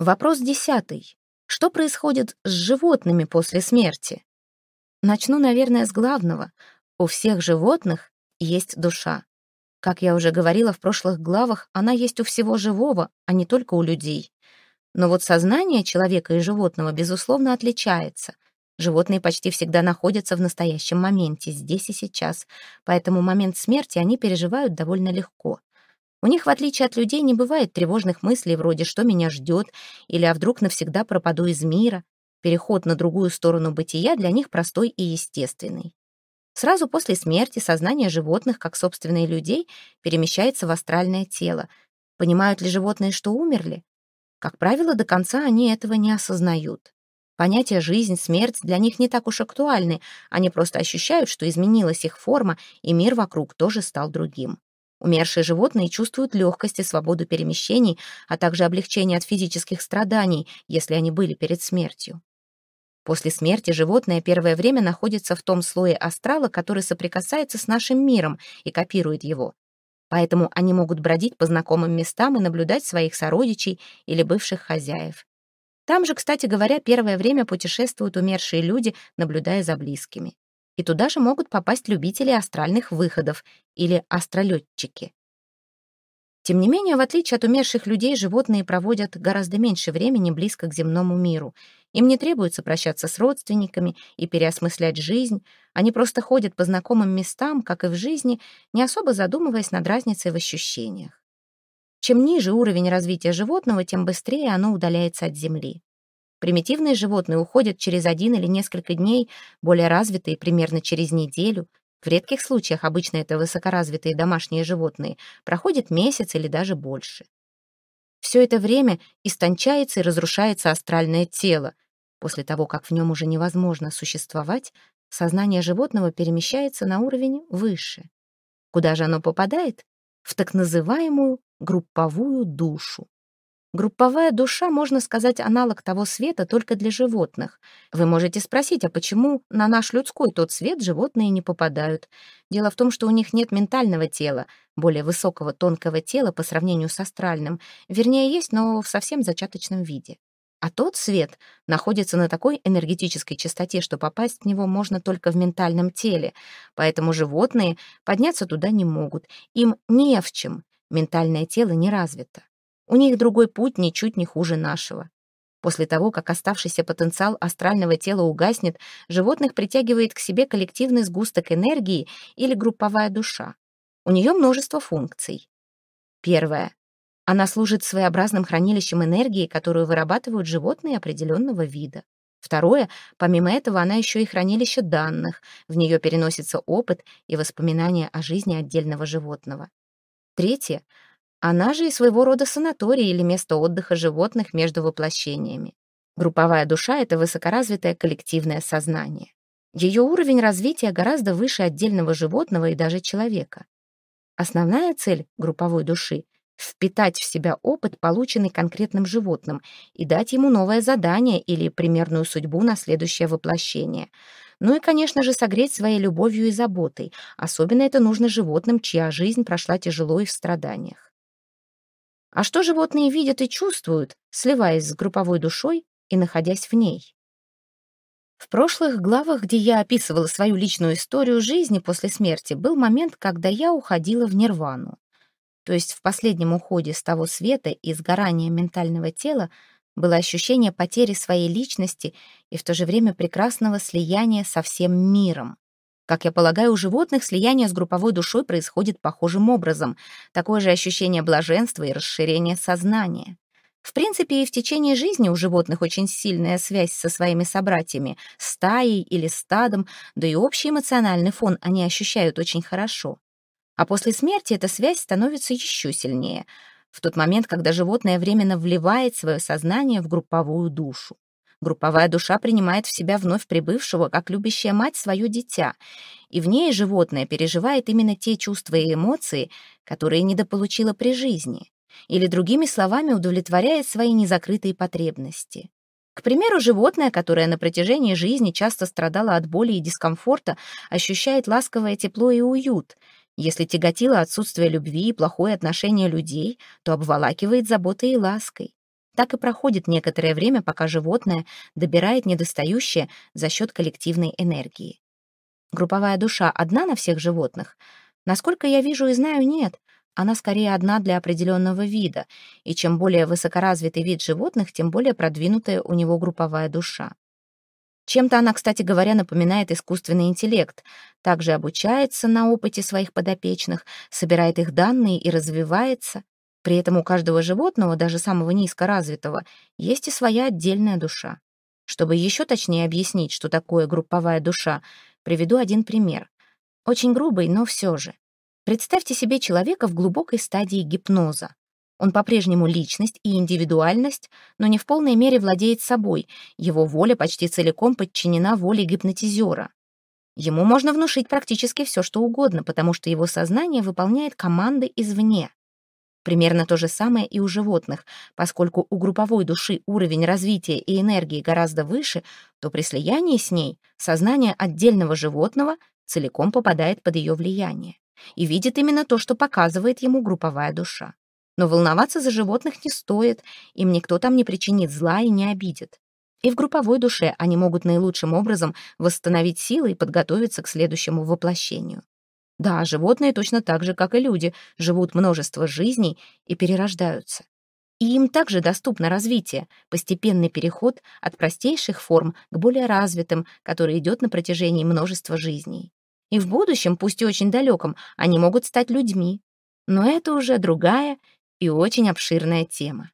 Вопрос десятый. Что происходит с животными после смерти? Начну, наверное, с главного. У всех животных есть душа. Как я уже говорила в прошлых главах, она есть у всего живого, а не только у людей. Но вот сознание человека и животного, безусловно, отличается. Животные почти всегда находятся в настоящем моменте, здесь и сейчас, поэтому момент смерти они переживают довольно легко — у них, в отличие от людей, не бывает тревожных мыслей вроде «что меня ждет» или «а вдруг навсегда пропаду из мира». Переход на другую сторону бытия для них простой и естественный. Сразу после смерти сознание животных, как собственные людей, перемещается в астральное тело. Понимают ли животные, что умерли? Как правило, до конца они этого не осознают. Понятия «жизнь», «смерть» для них не так уж актуальны, они просто ощущают, что изменилась их форма, и мир вокруг тоже стал другим. Умершие животные чувствуют легкость и свободу перемещений, а также облегчение от физических страданий, если они были перед смертью. После смерти животное первое время находится в том слое астрала, который соприкасается с нашим миром и копирует его. Поэтому они могут бродить по знакомым местам и наблюдать своих сородичей или бывших хозяев. Там же, кстати говоря, первое время путешествуют умершие люди, наблюдая за близкими и туда же могут попасть любители астральных выходов или астролетчики. Тем не менее, в отличие от умерших людей, животные проводят гораздо меньше времени близко к земному миру. Им не требуется прощаться с родственниками и переосмыслять жизнь, они просто ходят по знакомым местам, как и в жизни, не особо задумываясь над разницей в ощущениях. Чем ниже уровень развития животного, тем быстрее оно удаляется от Земли. Примитивные животные уходят через один или несколько дней, более развитые примерно через неделю. В редких случаях, обычно это высокоразвитые домашние животные, проходит месяц или даже больше. Все это время истончается и разрушается астральное тело. После того, как в нем уже невозможно существовать, сознание животного перемещается на уровень выше. Куда же оно попадает? В так называемую групповую душу. Групповая душа, можно сказать, аналог того света только для животных. Вы можете спросить, а почему на наш людской тот свет животные не попадают? Дело в том, что у них нет ментального тела, более высокого тонкого тела по сравнению с астральным. Вернее, есть, но в совсем зачаточном виде. А тот свет находится на такой энергетической частоте, что попасть в него можно только в ментальном теле, поэтому животные подняться туда не могут, им не в чем, ментальное тело не развито. У них другой путь ничуть не хуже нашего. После того, как оставшийся потенциал астрального тела угаснет, животных притягивает к себе коллективный сгусток энергии или групповая душа. У нее множество функций. Первое. Она служит своеобразным хранилищем энергии, которую вырабатывают животные определенного вида. Второе. Помимо этого, она еще и хранилище данных. В нее переносится опыт и воспоминания о жизни отдельного животного. Третье. Она же и своего рода санаторий или место отдыха животных между воплощениями. Групповая душа — это высокоразвитое коллективное сознание. Ее уровень развития гораздо выше отдельного животного и даже человека. Основная цель групповой души — впитать в себя опыт, полученный конкретным животным, и дать ему новое задание или примерную судьбу на следующее воплощение. Ну и, конечно же, согреть своей любовью и заботой. Особенно это нужно животным, чья жизнь прошла тяжело и в страданиях. А что животные видят и чувствуют, сливаясь с групповой душой и находясь в ней? В прошлых главах, где я описывала свою личную историю жизни после смерти, был момент, когда я уходила в нирвану. То есть в последнем уходе с того света и сгорания ментального тела было ощущение потери своей личности и в то же время прекрасного слияния со всем миром. Как я полагаю, у животных слияние с групповой душой происходит похожим образом. Такое же ощущение блаженства и расширение сознания. В принципе, и в течение жизни у животных очень сильная связь со своими собратьями, стаей или стадом, да и общий эмоциональный фон они ощущают очень хорошо. А после смерти эта связь становится еще сильнее, в тот момент, когда животное временно вливает свое сознание в групповую душу. Групповая душа принимает в себя вновь прибывшего, как любящая мать, свое дитя, и в ней животное переживает именно те чувства и эмоции, которые недополучило при жизни, или, другими словами, удовлетворяет свои незакрытые потребности. К примеру, животное, которое на протяжении жизни часто страдало от боли и дискомфорта, ощущает ласковое тепло и уют. Если тяготило отсутствие любви и плохое отношение людей, то обволакивает заботой и лаской. Так и проходит некоторое время, пока животное добирает недостающее за счет коллективной энергии. Групповая душа одна на всех животных? Насколько я вижу и знаю, нет. Она скорее одна для определенного вида, и чем более высокоразвитый вид животных, тем более продвинутая у него групповая душа. Чем-то она, кстати говоря, напоминает искусственный интеллект. Также обучается на опыте своих подопечных, собирает их данные и развивается. При этом у каждого животного, даже самого низкоразвитого, есть и своя отдельная душа. Чтобы еще точнее объяснить, что такое групповая душа, приведу один пример. Очень грубый, но все же. Представьте себе человека в глубокой стадии гипноза. Он по-прежнему личность и индивидуальность, но не в полной мере владеет собой, его воля почти целиком подчинена воле гипнотизера. Ему можно внушить практически все, что угодно, потому что его сознание выполняет команды извне. Примерно то же самое и у животных. Поскольку у групповой души уровень развития и энергии гораздо выше, то при слиянии с ней сознание отдельного животного целиком попадает под ее влияние и видит именно то, что показывает ему групповая душа. Но волноваться за животных не стоит, им никто там не причинит зла и не обидит. И в групповой душе они могут наилучшим образом восстановить силы и подготовиться к следующему воплощению. Да, животные точно так же, как и люди, живут множество жизней и перерождаются. И им также доступно развитие, постепенный переход от простейших форм к более развитым, который идет на протяжении множества жизней. И в будущем, пусть и очень далеком, они могут стать людьми. Но это уже другая и очень обширная тема.